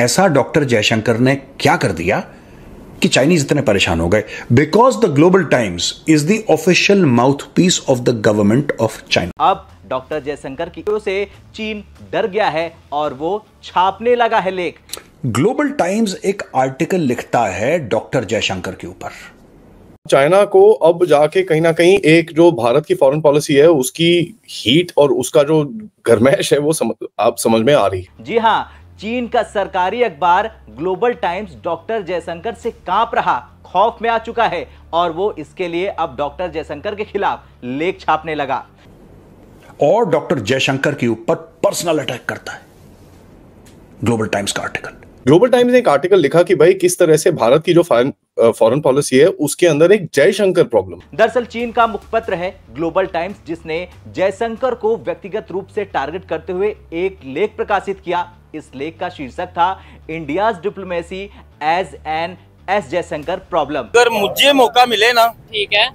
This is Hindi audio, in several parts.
ऐसा डॉक्टर जयशंकर ने क्या कर दिया कि चाइनीज इतने परेशान हो गए because the Global Times is the official mouthpiece of the government of China अब डॉक्टर जयशंकर की से चीन डर गया है और वो छापने लगा है लेख ग्लोबल टाइम्स एक आर्टिकल लिखता है डॉक्टर जयशंकर के ऊपर चाइना को अब जाके कहीं ना कहीं एक जो भारत की फॉरेन पॉलिसी है उसकी हीट और उसका जो गर्मैश है वो समझ, आप समझ में आ रही है जी हाँ चीन का सरकारी अखबार ग्लोबल टाइम्स डॉक्टर जयशंकर से कांप रहा खौफ में आ चुका है और वो इसके लिए अब डॉक्टर जयशंकर के खिलाफ लेख छापने लगा और डॉक्टर जयशंकर के ऊपर पर्सनल अटैक करता है ग्लोबल टाइम्स का आर्टिकल ग्लोबल टाइम्स ने एक आर्टिकल लिखा कि भाई किस तरह से भारत की जो फॉरेन पॉलिसी है उसके अंदर एक जयशंकर प्रॉब्लम दरअसल चीन का मुखपत्र है ग्लोबल टाइम्स जिसने जयशंकर को व्यक्तिगत रूप से टारगेट करते हुए एक लेख प्रकाशित किया इस लेख का शीर्षक था India diplomacy as an S Jaishankar problem अगर मुझे मौका मिले ना ठीक है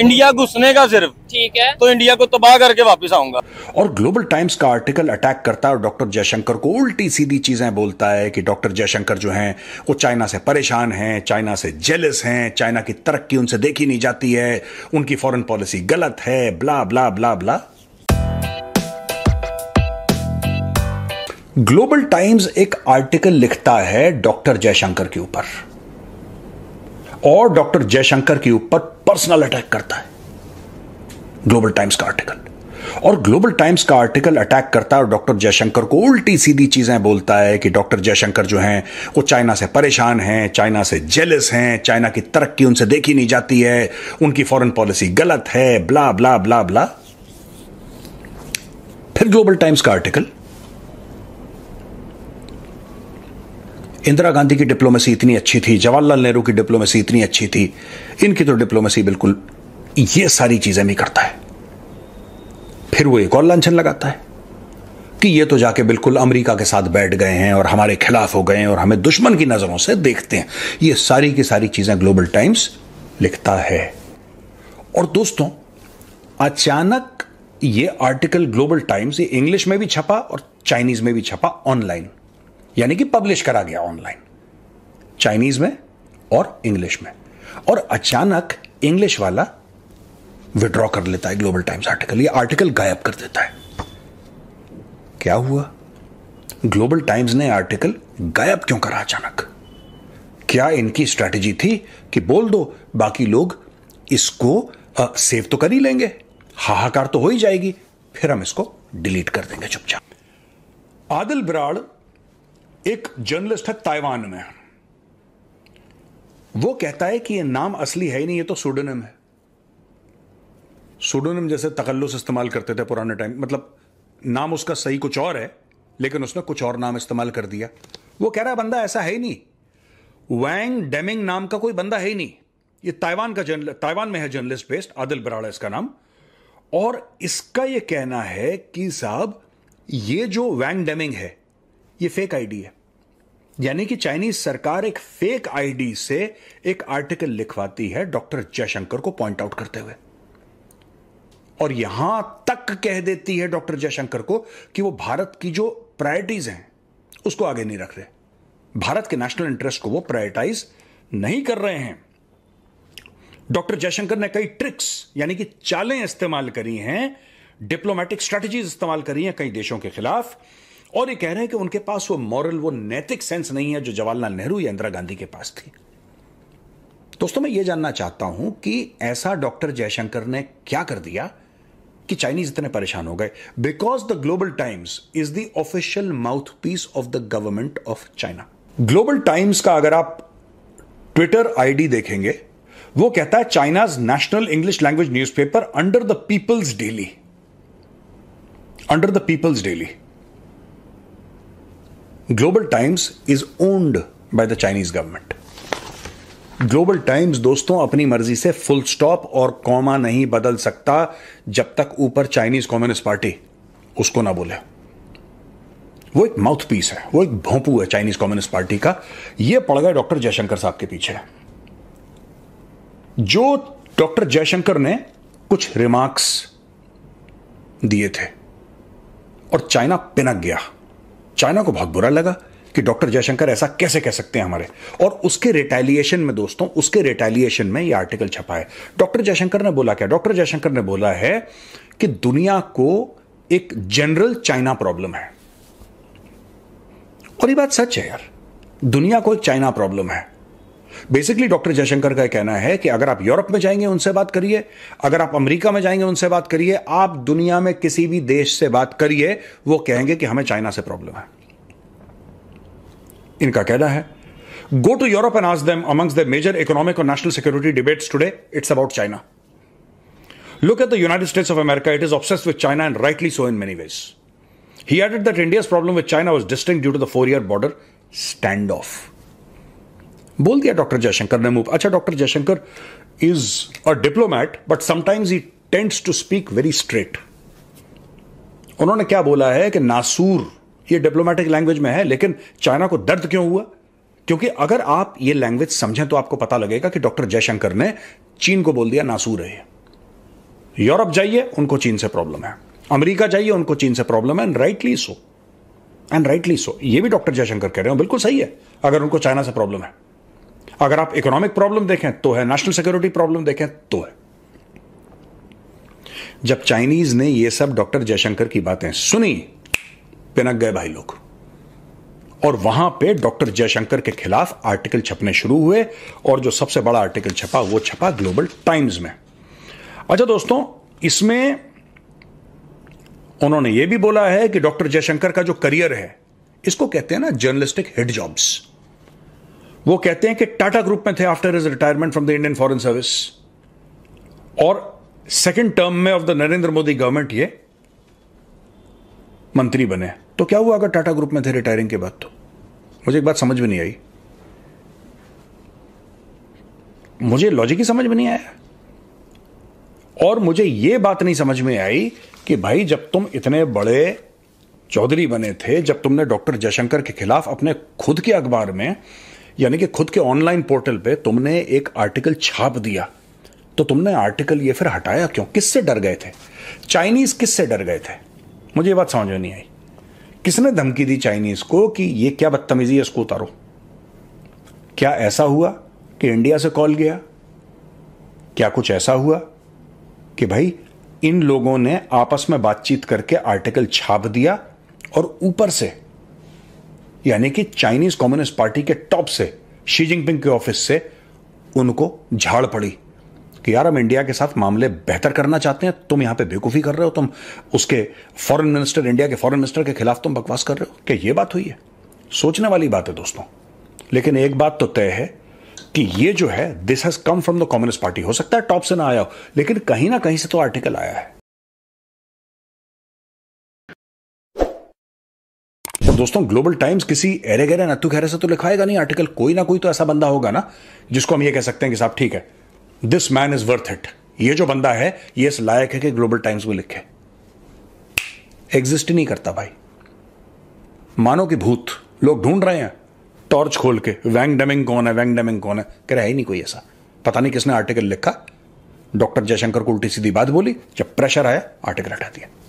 इंडिया घुसने का सिर्फ ठीक है तो इंडिया को तबाह करके वापस आऊंगा और ग्लोबल टाइम्स का आर्टिकल अटैक करता है और डॉक्टर जयशंकर को उल्टी सीधी चीजें बोलता है कि डॉक्टर जयशंकर जो हैं वो चाइना से परेशान हैं चाइना से जेलस हैं चाइना की तरक्की उनसे देखी नहीं जाती है उनकी फॉरेन पॉलिसी गलत है blah blah blah blah Global Times एक आर्टिकल लिखता है डॉक्टर जयशंकर के ऊपर और डॉक्टर जयशंकर के ऊपर पर्सनल अटैक करता है ग्लोबल टाइम्स का आर्टिकल और ग्लोबल टाइम्स का आर्टिकल अटैक करता है और डॉक्टर जयशंकर को उल्टी सीधी चीजें बोलता है कि डॉक्टर जयशंकर जो हैं वो चाइना से परेशान हैं चाइना से जेलस हैं चाइना की तरक्की उनसे देखी नहीं जाती है उनकी फॉरेन पॉलिसी गलत है ब्ला ब्ला ब्ला ब्ला फिर ग्लोबल टाइम्स का आर्टिकल इंदिरा गांधी की डिप्लोमेसी इतनी अच्छी थी जवाहरलाल नेहरू की डिप्लोमेसी इतनी अच्छी थी इनकी तो डिप्लोमेसी बिल्कुल ये सारी चीजें भी करता है फिर वो एक और लंचन लगाता है कि ये तो जाके बिल्कुल अमेरिका के साथ बैठ गए हैं और हमारे खिलाफ हो गए हैं और हमें दुश्मन की नजरों से देखते हैं ये सारी की सारी चीजें ग्लोबल टाइम्स लिखता है और दोस्तों अचानक ये आर्टिकल ग्लोबल टाइम्स ये इंग्लिश में भी छपा और चाइनीज में भी छपा ऑनलाइन यानी कि पब्लिश करा गया ऑनलाइन चाइनीज में और इंग्लिश में और अचानक इंग्लिश वाला विड्रॉ कर लेता है ग्लोबल टाइम्स आर्टिकल ये आर्टिकल गायब कर देता है क्या हुआ ग्लोबल टाइम्स ने आर्टिकल गायब क्यों करा अचानक क्या इनकी स्ट्रैटेजी थी कि बोल दो बाकी लोग इसको आ, सेव तो कर ही लेंगे हाहाकार तो हो ही जाएगी फिर हम इसको डिलीट कर देंगे चुपचाप आदिल बिराड एक जर्नलिस्ट है ताइवान में वो कहता है कि ये नाम असली है ही नहीं ये तो सूडनम है सूडनम जैसे तकल्लुस इस्तेमाल करते थे पुराने टाइम मतलब नाम उसका सही कुछ और है लेकिन उसने कुछ और नाम इस्तेमाल कर दिया वो कह रहा है बंदा ऐसा है ही नहीं वैंग डेमिंग नाम का कोई बंदा है ही नहीं ये ताइवान का जर्नल ताइवान में है जर्नलिस्ट बेस्ड आदिल बराड़ा इसका नाम और इसका ये कहना है कि साहब ये जो वैंग डेमिंग है ये फेक आईडी है यानी कि चाइनीज सरकार एक फेक आईडी से एक आर्टिकल लिखवाती है डॉक्टर जयशंकर को पॉइंट आउट करते हुए और यहां तक कह देती है डॉक्टर जयशंकर को कि वो भारत की जो प्रायोरिटीज हैं उसको आगे नहीं रख रहे भारत के नेशनल इंटरेस्ट को वो प्रायोरिटाइज नहीं कर रहे हैं डॉक्टर जयशंकर ने कई ट्रिक्स यानी कि चालें इस्तेमाल करी हैं डिप्लोमेटिक स्ट्रेटजीज इस्तेमाल करी हैं कई देशों के खिलाफ और ये कह रहे हैं कि उनके पास वो मॉरल वो नैतिक सेंस नहीं है जो जवाहरलाल नेहरू या इंदिरा गांधी के पास थी दोस्तों मैं ये जानना चाहता हूं कि ऐसा डॉक्टर जयशंकर ने क्या कर दिया कि चाइनीज इतने परेशान हो गए because the Global Times is the official mouthpiece of the government of China Global Times का अगर आप ट्विटर आईडी देखेंगे वो कहता है China's national English language newspaper under the People's Daily under the People's Daily Global Times is owned by the Chinese government Global Times दोस्तों अपनी मर्जी से फुल स्टॉप और कॉमा नहीं बदल सकता जब तक ऊपर चाइनीज कम्युनिस्ट पार्टी उसको ना बोले वो एक माउथ पीस है वो एक भोंपू है चाइनीज कम्युनिस्ट पार्टी का ये पड़ गया डॉक्टर जयशंकर साहब के पीछे जो डॉक्टर जयशंकर ने कुछ रिमार्क्स दिए थे और चाइना पिनक गया चाइना को बहुत बुरा लगा कि डॉक्टर जयशंकर ऐसा कैसे कह सकते हैं हमारे और उसके रिटेलिएशन में दोस्तों उसके रिटेलिएशन में ये आर्टिकल छपा है डॉक्टर जयशंकर ने बोला क्या डॉक्टर जयशंकर ने बोला है कि दुनिया को एक जनरल चाइना प्रॉब्लम है और ये बात सच है यार दुनिया को एक चाइना प्रॉब्लम है बेसिकली डॉक्टर जयशंकर का कहना है कि अगर आप यूरोप में जाएंगे उनसे बात करिए अगर आप अमेरिका में जाएंगे उनसे बात करिए आप दुनिया में किसी भी देश से बात करिए वो कहेंगे कि हमें चाइना से प्रॉब्लम है इनका कहना है गो टू यूरोप एंड आज दम अमंग्स द मेजर इकोनॉमिक और national security debates today it's about China look at the United States of America it is obsess with China and rightly so in many ways he added that India's problem with China was distinct due to the four year border stand off बोल दिया डॉक्टर जयशंकर ने मूव अच्छा doctor Jaishankar is a diplomat but sometimes he tends to speak very straight उन्होंने क्या बोला है कि नासूर ये डिप्लोमेटिक लैंग्वेज में है लेकिन चाइना को दर्द क्यों हुआ क्योंकि अगर आप ये लैंग्वेज समझें तो आपको पता लगेगा कि डॉक्टर जयशंकर ने चीन को बोल दिया नासूर है यूरोप जाइए उनको चीन से प्रॉब्लम है अमेरिका जाइए उनको चीन से प्रॉब्लम है and rightly so and rightly so ये भी डॉक्टर जयशंकर कह रहे हो बिल्कुल सही है अगर उनको चाइना से प्रॉब्लम है अगर आप इकोनॉमिक प्रॉब्लम देखें तो है नेशनल सिक्योरिटी प्रॉब्लम देखें तो है जब चाइनीज ने यह सब डॉक्टर जयशंकर की बातें सुनी पिनक गए भाई लोग और वहां पे डॉक्टर जयशंकर के खिलाफ आर्टिकल छपने शुरू हुए और जो सबसे बड़ा आर्टिकल छपा वो छपा ग्लोबल टाइम्स में अच्छा दोस्तों इसमें उन्होंने ये भी बोला है कि डॉक्टर जयशंकर का जो करियर है इसको कहते हैं ना जर्नलिस्टिक हेड जॉब्स वो कहते हैं कि टाटा ग्रुप में थे after his retirement from the Indian foreign service और सेकेंड टर्म में of the Narendra Modi government ये मंत्री बने तो क्या हुआ अगर टाटा ग्रुप में थे रिटायरिंग के बाद तो मुझे एक बात समझ में नहीं आई मुझे लॉजिक ही समझ में नहीं आया और मुझे यह बात नहीं समझ में आई कि भाई जब तुम इतने बड़े चौधरी बने थे जब तुमने डॉक्टर जयशंकर के खिलाफ अपने खुद के अखबार में यानी कि खुद के ऑनलाइन पोर्टल पे तुमने एक आर्टिकल छाप दिया तो तुमने आर्टिकल ये फिर हटाया क्यों किससे डर गए थे चाइनीज किससे डर गए थे मुझे ये बात समझ में नहीं आई किसने धमकी दी चाइनीज को कि ये क्या बदतमीजी है इसको उतारो क्या ऐसा हुआ कि इंडिया से कॉल गया क्या कुछ ऐसा हुआ कि भाई इन लोगों ने आपस में बातचीत करके आर्टिकल छाप दिया और ऊपर से यानी कि चाइनीज कम्युनिस्ट पार्टी के टॉप से शी जिनपिंग के ऑफिस से उनको झाड़ पड़ी कि यार हम इंडिया के साथ मामले बेहतर करना चाहते हैं तुम यहां पे बेवकूफ़ी कर रहे हो तुम उसके फॉरेन मिनिस्टर इंडिया के फॉरेन मिनिस्टर के खिलाफ तुम बकवास कर रहे हो क्या ये बात हुई है सोचने वाली बात है दोस्तों लेकिन एक बात तो तय है कि ये जो है this has come from the communist party हो सकता है टॉप से ना आया हो लेकिन कहीं ना कहीं से तो आर्टिकल आया है दोस्तों ग्लोबल टाइम्स किसी एरे गहरे नत्थु गहरे से तो लिखाएगा नहीं आर्टिकल कोई ना कोई तो ऐसा बंदा होगा ना जिसको हम ये कह सकते हैं कि साहब ठीक है this man is worth it ये जो बंदा है ये इस लायक है कि ग्लोबल टाइम्स में लिखे एग्जिस्ट नहीं करता भाई मानो कि भूत लोग ढूंढ रहे हैं टॉर्च खोल के वैंग डेमिंग कौन है वैंग डेमिंग कौन है कह रहा है ही नहीं कोई ऐसा पता नहीं किसने आर्टिकल लिखा डॉक्टर जयशंकर को उल्टी सीधी बात बोली जब प्रेशर आया आर्टिकल हटा दिया